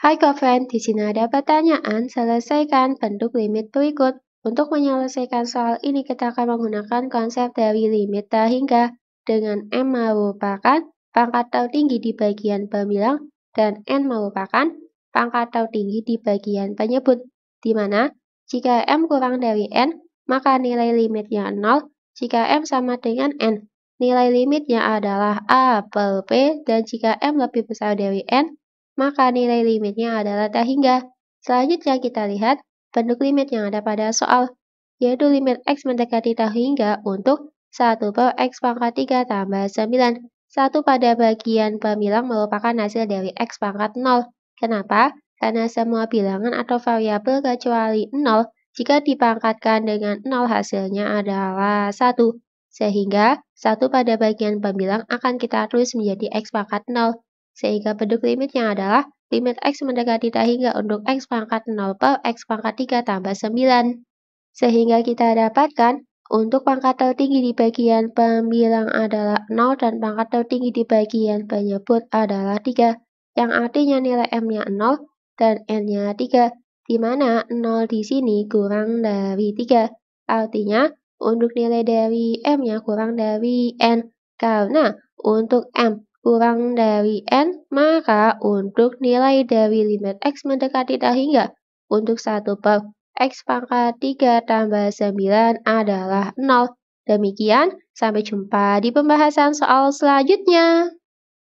Hai Koven, di sini ada pertanyaan, selesaikan bentuk limit berikut. Untuk menyelesaikan soal ini kita akan menggunakan konsep dari limit terhingga dengan M merupakan pangkat tinggi di bagian pembilang dan N merupakan pangkat tinggi di bagian penyebut, di mana jika M kurang dari N, maka nilai limitnya 0, jika M sama dengan N. Nilai limitnya adalah A per P, dan jika M lebih besar dari N, maka nilai limitnya adalah tak hingga. Selanjutnya kita lihat bentuk limit yang ada pada soal, yaitu limit X mendekati tak hingga untuk 1 per X pangkat 3 tambah 9. 1 pada bagian pemilang merupakan hasil dari X pangkat 0. Kenapa? Karena semua bilangan atau variabel kecuali 0 jika dipangkatkan dengan 0 hasilnya adalah 1. Sehingga 1 pada bagian pembilang akan kita tulis menjadi X pangkat 0. Sehingga bentuk limitnya adalah limit X mendekati tak hingga untuk X pangkat 0 per X pangkat 3 tambah 9. Sehingga kita dapatkan untuk pangkat tertinggi di bagian pembilang adalah 0 dan pangkat tertinggi di bagian penyebut adalah 3, yang artinya nilai M-nya 0 dan N-nya 3, di mana 0 di sini kurang dari 3. Artinya, untuk nilai dari M-nya kurang dari N, karena untuk M kurang dari N, maka untuk nilai dari limit X mendekati tak hingga untuk satu per X pangkat 3 tambah 9 adalah 0. Demikian, sampai jumpa di pembahasan soal selanjutnya.